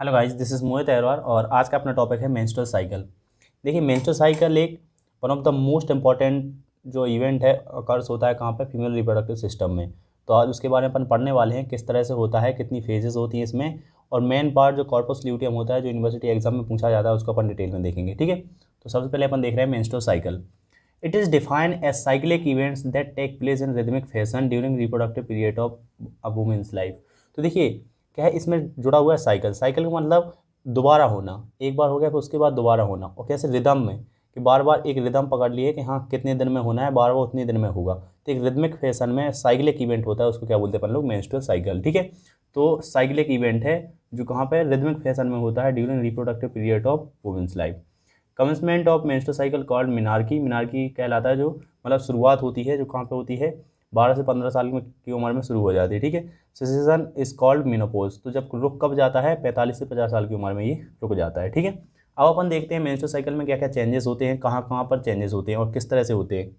hello guys this is Mohit Arora और आज का अपना टॉपिक है मेंस्ट्रुअल साइकिल देखिए मेंस्ट्रुअल साइकिल एक one of the most important जो इवेंट है कर्स होता है कहाँ पे फीमेल रिप्रोडक्टिव सिस्टम में तो आज उसके बारे में अपन पढ़ने वाले हैं किस तरह से होता है कितनी फेजेस होती हैं इसमें और मेन पार्ट जो कॉर्पस ल्यूटियम होता है जो यूनिवर्सिटी एग्जाम में पूछा जाता है उसको अपन डिटेल में देखेंगे ठीक है तो सबसे पहले अपन देख रहे हैं menstrual cycle it is defined as cyclic events that take place in rhythmic fashion during reproductive period of a woman's life तो देखिए क्या है इसमें जुड़ा हुआ है साइकिल साइकिल का मतलब दोबारा होना एक बार हो गया फिर उसके बाद दोबारा होना और कैसे रिदम में कि बार बार एक रिदम पकड़ लिए कि हाँ कितने दिन में होना है बार बार उतने दिन में होगा तो एक रिदमिक फैशन में साइकिल एक इवेंट होता है उसको क्या बोलते हैं अपन लोग मेंस्ट्रुअल साइकिल ठीक है तो साइकिल एक इवेंट है जो कहाँ पर रिदमिक फैशन में होता है during reproductive period of woman's life commencement of menstrual cycle called menarche menarche कहलाता है जो मतलब शुरुआत होती है जो कहाँ पर होती है बारह से पंद्रह साल की उम्र में शुरू हो जाती है ठीक है सेसेशन इज कॉल्ड मीनोपोज तो जब रुक कब जाता है पैंतालीस से पचास साल की उम्र में ये रुक जाता है ठीक है अब अपन देखते हैं मेंस्ट्रुअल साइकिल में क्या क्या चेंजेस होते हैं कहाँ कहाँ पर चेंजेस होते हैं और किस तरह से होते हैं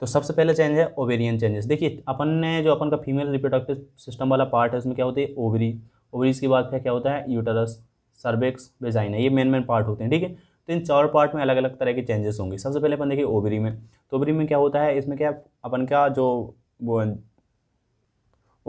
तो सबसे पहले चेंज है ओवेरियन चेंजेस देखिए अपन ने जो अपन का फीमेल रिप्रोडक्टिव सिस्टम वाला पार्ट है उसमें क्या होते हैं ओवरी ओवरीज के बाद फिर क्या होता है यूटरस सर्वेक्स वेजाइना ये मेन मेन पार्ट होते हैं ठीक है तो इन चार पार्ट में अलग अलग तरह के चेंजेस होंगे सबसे पहले अपन देखिए ओवरी में तो ओवरी में क्या होता है इसमें क्या अपन का जो वो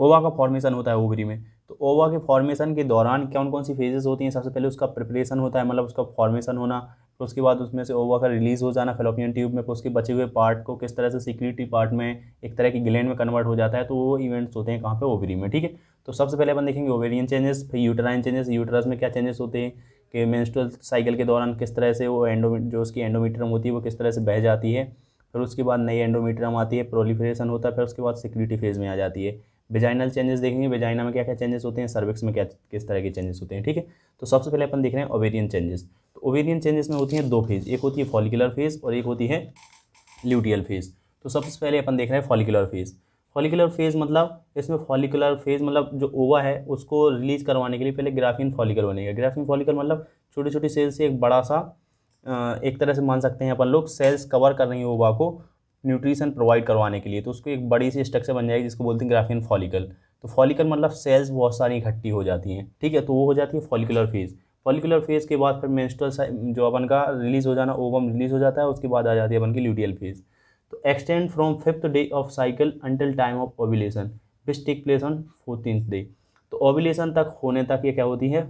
ओवा का फॉर्मेशन होता है ओवरी में तो ओवा के फॉर्मेशन के दौरान कौन कौन सी फेजेस होती हैं सबसे पहले उसका प्रिपरेशन होता है मतलब उसका फॉर्मेशन होना फिर उसके बाद उसमें से ओवा का रिलीज़ हो जाना फेलोपियन ट्यूब में फिर उसके बचे हुए पार्ट को किस तरह से सिक्योरिटी पार्ट में एक तरह की ग्लैंड में कन्वर्ट हो जाता है तो वो इवेंट्स होते हैं कहाँ पे ओवरी में ठीक है तो सबसे पहले अपन देखेंगे ओवेरियन चेंजेस फिर यूटराइन चेंजेस यूटरस में क्या चेंजेस होते हैं कि मेंस्ट्रुअल साइकिल के दौरान किस तरह से वो एंडो जो उसकी एंडोमीटरम होती है वो किस तरह से बह जाती है फिर उसके बाद नई एंडोमीटरम आती है प्रोलीफ्रेशन होता है फिर उसके बाद सिक्योरिटी फेज में आ जाती है बेजाइनल चेंजेस देखेंगे बेजाइना में क्या क्या चेंजेस होते हैं सर्विक्स में क्या किस तरह के चेंजेस होते हैं ठीक है तो सबसे पहले अपन देख रहे हैं ओवेरियन चेंजेस तो ओवेरियन चेंजेस में होती हैं दो फेज एक होती है फॉलिकुलर फेज और एक होती है ल्यूटियल फेज तो सबसे पहले अपन देख रहे हैं फॉलिकुलर फेज फॉलिकुलर फेज़ मतलब इसमें फॉलिकुलर फेज़ मतलब जो ओवा है उसको रिलीज़ करवाने के लिए पहले ग्राफिन फॉलिकल बनेगा ग्राफिन फॉलिकल मतलब छोटी छोटी सेल्स से एक बड़ा सा एक तरह से मान सकते हैं अपन लोग सेल्स कवर कर रही हैं ओवा को न्यूट्रिशन प्रोवाइड करवाने के लिए तो उसको एक बड़ी सी स्ट्रक्चर बन जाएगी जिसको बोलते हैं ग्राफिन फॉलिकल तो फॉलिकल मतलब सेल्स बहुत सारी इकट्ठी हो जाती हैं ठीक है तो वो हो जाती है फॉलिकुलर फेज़ फॉलिकुलर फेज़ के बाद फिर मेंस्ट्रुअल जो अपन का रिलीज़ हो जाना ओवम रिलीज़ हो जाता है उसके बाद आ जाती है अपन की ल्यूटियल फेज़ तो extend from fifth day of cycle until time of ovulation which take place on fourteen day तो ओविलेशन तक होने तक ये क्या होती है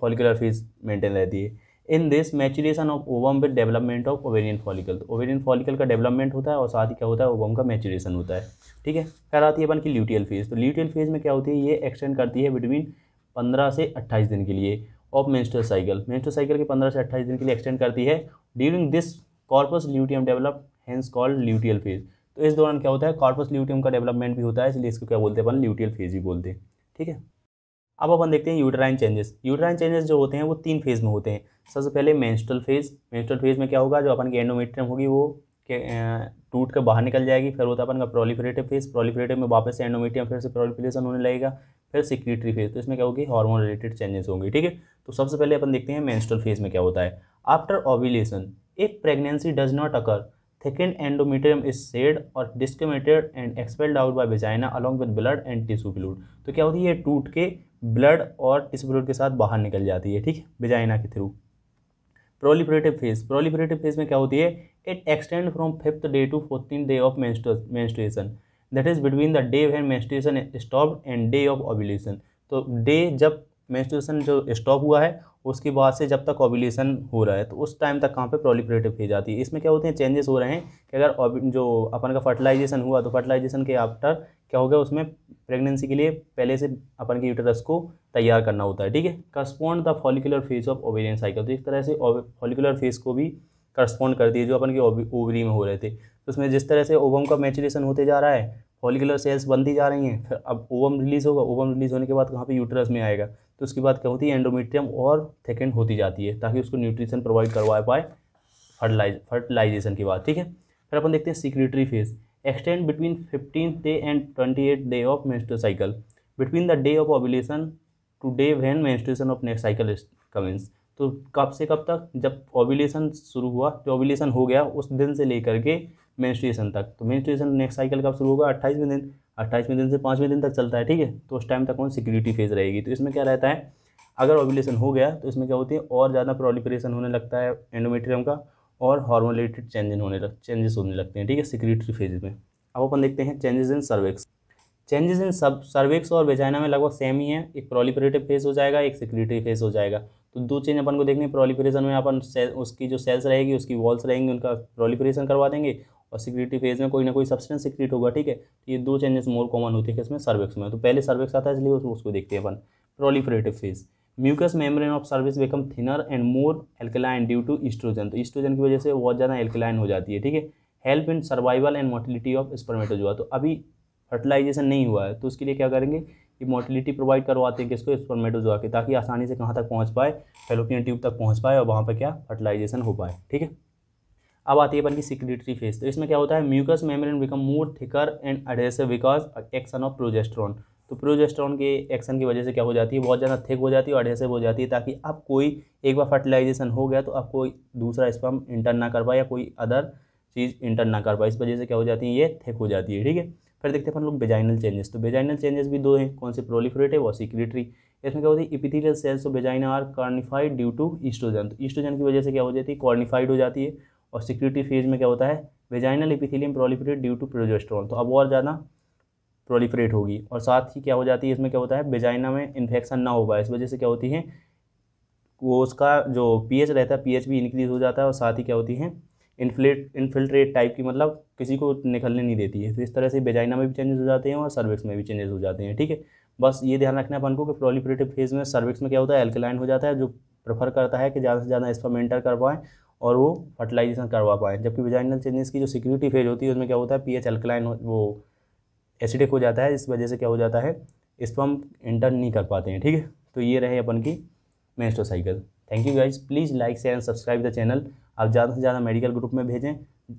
फॉलिकुलर फेज मेंटेन रहती है in this maturation of ovum with development of ovarian follicle तो ओवेरियन फॉलिकल का डेवलपमेंट होता है और साथ ही क्या होता है ओवम का मैचुरेशन होता है ठीक है फिर आती है अपन की ल्यूटियल फेज तो ल्यूटियल फेज में क्या होती है ये एक्सटेंड करती है बिटवीन पंद्रह से अट्ठाईस दिन के लिए of menstrual cycle menstrual cycle के पंद्रह से अट्ठाईस दिन के लिए एक्सटेंड करती है during this corpus luteum develop hence called luteal phase तो इस दौरान क्या होता है कॉर्पस ल्यूटियम का डेवलपमेंट भी होता है इसलिए इसको क्या बोलते हैं अपन ल्यूटियल फेज भी बोलते हैं ठीक है अब अपन देखते हैं यूटराइन चेंजेस यूटराइन चेंजेस जो होते हैं वो तीन फेज में होते हैं सबसे पहले मेंस्ट्रल फेज मेंस्ट्रल फेज में क्या होगा जो अपन की एंडोमेट्रियम होगी वो टूट कर बाहर निकल जाएगी फिर होता तो है अपन का प्रोलीफरेटिव फेज प्रोलीफरेटिव में वापस एंडोमेट्रियम फिर से प्रोलीफरेशन होने लगेगा फिर सिक्यूटरी फेज तो इसमें क्या होगी हार्मोन रिलेटेड चेंजेस होंगे ठीक है तो सबसे पहले अपन देखते हैं मेंस्ट्रल फेज में क्या होता है after ovulation if pregnancy does not occur thickened endometrium is shed और discriminated and expelled out by vagina along with blood and tissue fluid तो क्या होती है ये टूट के ब्लड और टिश्यू फ्लूड के साथ बाहर निकल जाती है ठीक है बेजाइना के through proliferative phase proliferative phase में क्या होती है it extend from fifth day to fourteen day of menstruation that is between the day when menstruation stop and day of ovulation तो डे जब मेंस्ट्रुएशन जो स्टॉप हुआ है उसके बाद से जब तक ओबिलेशन हो रहा है तो उस टाइम तक कहाँ पे प्रोलिपरेटिव फेज आती है इसमें क्या होते हैं चेंजेस हो रहे हैं कि अगर जो अपन का फर्टिलाइजेशन हुआ तो फर्टिलाइजेशन के आफ्टर क्या हो गया उसमें प्रेगनेंसी के लिए पहले से अपन के यूटरस को तैयार करना होता है ठीक है correspond the follicular phase of ovarian cycle तो इस तरह से फॉलिकुलर फेज को भी करस्पॉन्ड करती है जो अपन के ओवरी में हो रहे थे तो उसमें जिस तरह से ओवम का मैचुरेशन होते जा रहा है फॉलिकुलर सेल्स बनती जा रही हैं फिर अब ओवम रिलीज़ होगा ओवम रिलीज़ होने के बाद कहाँ पर यूटरस में आएगा तो उसके बाद क्या होती है एंडोमीट्रियम और थेकेंड होती जाती है ताकि उसको न्यूट्रिशन प्रोवाइड करवा पाए फर्टिलाइज फर्टिलाइजेशन के बाद ठीक है फिर अपन देखते हैं secretory phase extend between fifteen day and twenty eight day of menstrual cycle between the day of ovulation to day when menstruation of next cycle commence तो कब से कब तक जब ओव्यूलेशन शुरू हुआ जो ओव्यूलेशन हो गया उस दिन से लेकर के मेंस्ट्रुएशन तक तो मेंस्ट्रुएशन नेक्स्ट साइकिल कब शुरू होगा अट्ठाईसवें दिन अट्ठाईसवें दिन से पाँचवें दिन तक चलता है ठीक है तो उस टाइम तक कौन सिक्योरिटी फेज रहेगी तो इसमें क्या रहता है अगर ओवुलेशन हो गया तो इसमें क्या होती है और ज़्यादा प्रोलिपरेशन होने लगता है एंडोमेट्रियम का और हार्मोन रिलेटेड चेंजेस होने लग चेंजेस होने लगते हैं ठीक है सिक्योरिटी फेज में अब अपन देखते हैं changes in cervix changes in सब सर्विक्स और वेजाइना में लगभग सेम ही है एक प्रोलिपरेटिव फेज हो जाएगा एक सिक्योरिटी फेज हो जाएगा तो दो चीज़ अपन को देखने है प्रोलिपरेशन में अपन उसकी जो सेल्स रहेगी उसकी वॉल्स रहेंगी उनका प्रोलिपरेशन करवा देंगे और सिक्रिटी फेज में कोई ना कोई सब्सटेंस सिक्रिट होगा ठीक है तो ये दो चेंजेस मोर कॉमन होते हैं इसमें सर्वेक्स में तो पहले सर्वेक्स आता है इसलिए उसको देखते हैं अपन proliferative phase mucus membrane of cervix become thinner and more alkaline due to oestrogen तो ईस्ट्रोजन की वजह से बहुत ज़्यादा एल्कलाइन हो जाती है ठीक है help in survival and motility of spermatozoa तो अभी फर्टिलाइजेशन नहीं हुआ है तो उसके लिए क्या करेंगे कि मोटिलिटी प्रोवाइड करवाते हैं किसको स्पर्मेटोजुआ के ताकि आसानी से कहाँ तक पहुँच पाए फेलोपियन ट्यूब तक पहुँच पाए और वहाँ पर क्या फर्टिलाइजेशन हो पाए ठीक है अब आती है अपन की सिक्रेटरी फेज तो इसमें क्या होता है mucus membrane become more thicker and adhesive because action of progesterone तो प्रोजेस्ट्रॉन के एक्शन की वजह से क्या हो जाती है बहुत ज़्यादा थिक हो जाती है और अडेसिव हो जाती है ताकि अब कोई एक बार फर्टिलाइजेशन हो गया तो आप कोई दूसरा स्पर्म इंटर ना कर पाए या कोई अदर चीज़ इंटर ना कर पाए इस वजह से क्या हो जाती है ये थिक हो जाती है ठीक है फिर देखते हैं अपन लोग बेजाइनल चेंजेस तो बेजाइनल चेंजेस भी दो हैं कौन से प्रोलिफरेटिव और सीक्रेटरी इसमें क्या होती है epithelial cells of vagina are cornified due to oestrogen तो ईस्ट्रोजन की वजह से क्या हो जाती है कॉर्निफाइड हो जाती है और सिक्योरिटी फेज में क्या होता है vaginal epithelium proliferate due to progesterone तो अब और ज़्यादा प्रोलीफरेट होगी और साथ ही क्या हो जाती है इसमें क्या होता है बेजाइना में इन्फेक्शन ना हो पाए इस वजह से क्या होती है वो उसका जो पीएच रहता है पीएच भी इंक्रीज़ हो जाता है और साथ ही क्या होती है इन्फ्लेट इन्फिल्ट्रेट टाइप की मतलब किसी को निकलने नहीं देती है तो इस तरह से बेजाइना में भी चेंजेस हो जाते हैं और सर्विक्स में भी चेंजेस हो जाते हैं ठीक है बस ये ध्यान रखना अपन को कि प्रोलीफरेटिव फेज़ में सर्विक्स में क्या होता है एल्कलाइन हो जाता है जो प्रेफर करता है कि ज़्यादा से ज़्यादा इसका मेंटर कर पाएँ और वो फर्टिलाइजेशन करवा पाएँ जबकि विजाइनल चेंजेस की जो सिक्योरिटी फेज होती है उसमें क्या होता है पीएच अल्कलाइन वो एसिडिक हो जाता है इस वजह से क्या हो जाता है स्पम इंटर नहीं कर पाते हैं ठीक है तो ये रहे अपन की menstrual cycle thank you guys please like share and subscribe the channel आप ज़्यादा से ज़्यादा मेडिकल ग्रुप में भेजें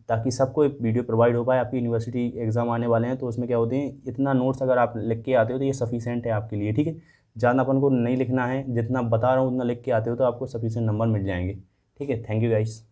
ताकि सबको एक वीडियो प्रोवाइड हो पाए आपकी यूनिवर्सिटी एग्ज़ाम आने वाले हैं तो उसमें क्या होते हैं इतना नोट्स अगर आप लिख के आते हो तो ये सफिशेंट है आपके लिए ठीक है ज़्यादा अपन को नहीं लिखना है जितना बता रहा हूँ उतना लिख के आते हो तो आपको सफिशेंट नंबर मिल जाएंगे ठीक है थैंक यू गाइस